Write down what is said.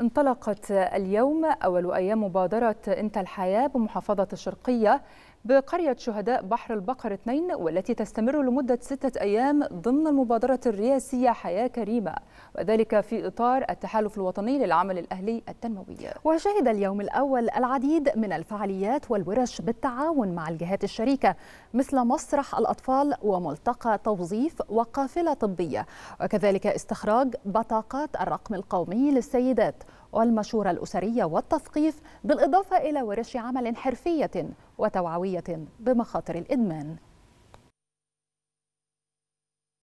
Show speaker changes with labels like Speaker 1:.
Speaker 1: انطلقت اليوم أول أيام مبادرة أنت الحياة بمحافظة الشرقية بقرية شهداء بحر البقر 2 والتي تستمر لمدة ستة أيام ضمن المبادرة الرئاسية حياة كريمة وذلك في إطار التحالف
Speaker 2: الوطني للعمل الأهلي التنموي وشهد اليوم الأول العديد من الفعاليات والورش بالتعاون مع الجهات الشريكة مثل مسرح الأطفال وملتقى توظيف وقافلة طبية وكذلك استخراج بطاقات الرقم القومي للسيدات والمشورة الأسرية والتثقيف بالإضافة إلى ورش عمل حرفية وتوعوية بمخاطر الإدمان